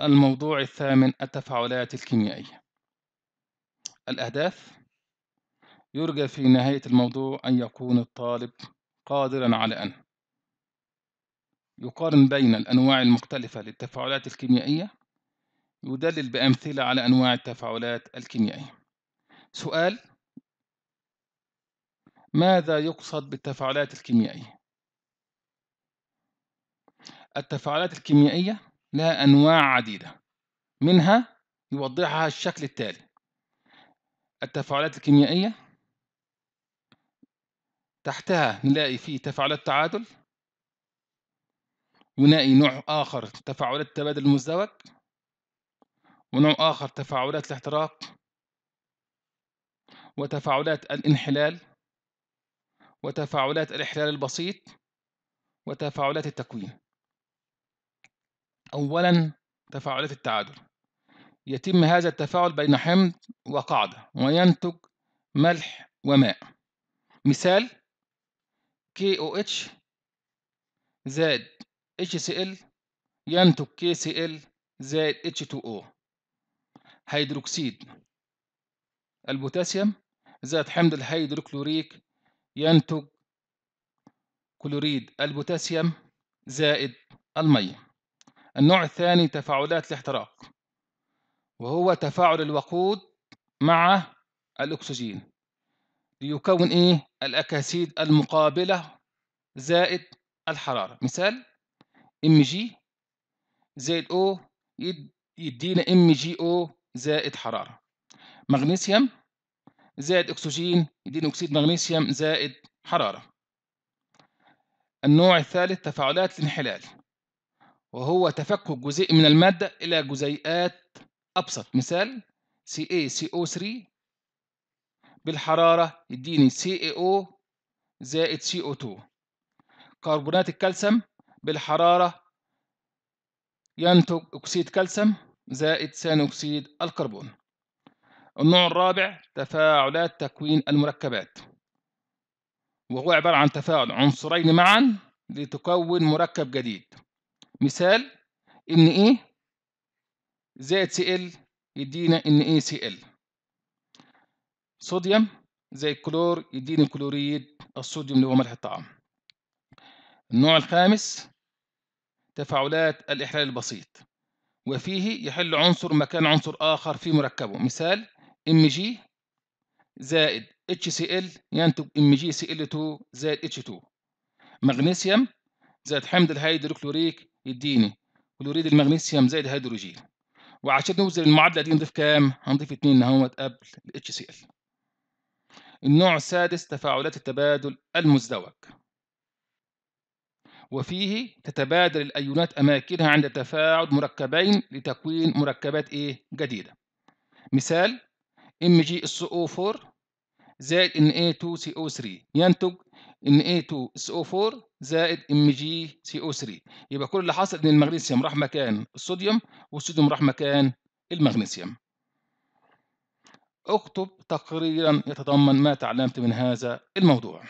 الموضوع الثامن التفاعلات الكيميائية الأهداف يرجى في نهاية الموضوع أن يكون الطالب قادرا على أن يقارن بين الأنواع المختلفة للتفاعلات الكيميائية يدلل بأمثلة على أنواع التفاعلات الكيميائية سؤال ماذا يقصد بالتفاعلات الكيميائية؟ التفاعلات الكيميائية لها أنواع عديدة منها يوضحها الشكل التالي التفاعلات الكيميائية تحتها نلاقي فيه تفاعلات تعادل ونلاقي نوع آخر تفاعلات تبادل المزدوج ونوع آخر تفاعلات الاحتراق وتفاعلات الانحلال وتفاعلات الاحلال البسيط وتفاعلات التكوين أولا تفاعلات التعادل يتم هذا التفاعل بين حمض وقاعدة وينتج ملح وماء مثال KOH زائد HCl ينتج KCl زائد H2O هيدروكسيد البوتاسيوم زائد حمض الهيدروكلوريك ينتج كلوريد البوتاسيوم زائد الميه النوع الثاني تفاعلات الاحتراق وهو تفاعل الوقود مع الأكسجين ليكون إيه الأكاسيد المقابلة زائد الحرارة مثال ام جي زائد او يدينا ام جي او زائد حرارة مغنيسيوم زائد أكسجين يدينا أكسيد مغنيسيوم زائد حرارة النوع الثالث تفاعلات الانحلال وهو تفكك جزء من المادة إلى جزيئات أبسط مثال CaCO3 بالحرارة يديني CaO زائد CO2 كربونات الكالسيوم بالحرارة ينتج أكسيد كالسيوم زائد ثاني أكسيد الكربون النوع الرابع تفاعلات تكوين المركبات وهو عبارة عن تفاعل عنصرين معا لتكون مركب جديد مثال ان ايه زائد سي ال يدينا ان ايه سي ال صوديوم زي الكلور يديني كلوريد الصوديوم اللي هو ملح الطعام النوع الخامس تفاعلات الاحلال البسيط وفيه يحل عنصر مكان عنصر اخر في مركبه مثال ام جي زائد اتش سي ال ينتج ام جي سي ال 2 زائد اتش 2 مغنيسيوم زائد حمض الهيدروكلوريك يديني كلوريد المغنيسيوم زائد هيدروجين وعشان نوزن المعادله دي نضيف كام هنضيف اثنين اهوت قبل ال HCl النوع السادس تفاعلات التبادل المزدوج وفيه تتبادل الأيونات أماكنها عند تفاعل مركبين لتكوين مركبات إيه؟ جديدة مثال MgSO4 زائد Na2CO3 ينتج Na2SO4 زائد ام جي سي او 3 يبقى كل اللي حصل ان المغنيسيوم راح مكان الصوديوم والصوديوم راح مكان المغنيسيوم اكتب تقريرا يتضمن ما تعلمت من هذا الموضوع